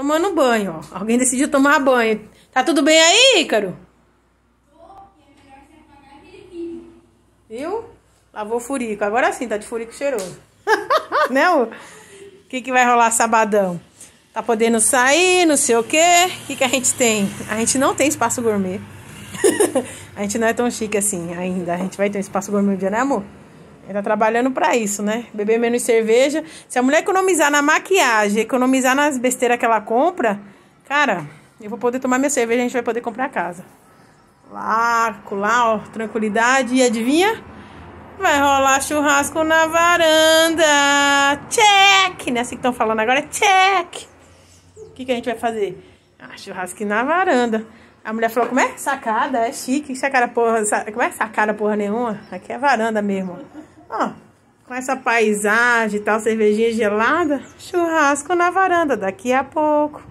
tomando banho, ó. Alguém decidiu tomar banho. Tá tudo bem aí, Ícaro? Viu? Lavou furico. Agora sim, tá de furico cheiroso. né, O que, que vai rolar sabadão? Tá podendo sair, não sei o quê. O que, que a gente tem? A gente não tem espaço gourmet. a gente não é tão chique assim ainda. A gente vai ter um espaço gourmet um dia, né, amor? Ele tá trabalhando para isso, né? Beber menos cerveja. Se a mulher economizar na maquiagem, economizar nas besteiras que ela compra, cara, eu vou poder tomar minha cerveja, e a gente vai poder comprar casa. Lá, lá, ó, tranquilidade. E adivinha? Vai rolar churrasco na varanda. Check! Né? Assim que estão falando agora, é check! O que, que a gente vai fazer? Ah, churrasco na varanda. A mulher falou, como é? Sacada, é chique. Sacada porra, sa... como é sacada porra nenhuma? Aqui é varanda mesmo. Ó, com essa paisagem e tal, cervejinha gelada, churrasco na varanda daqui a pouco.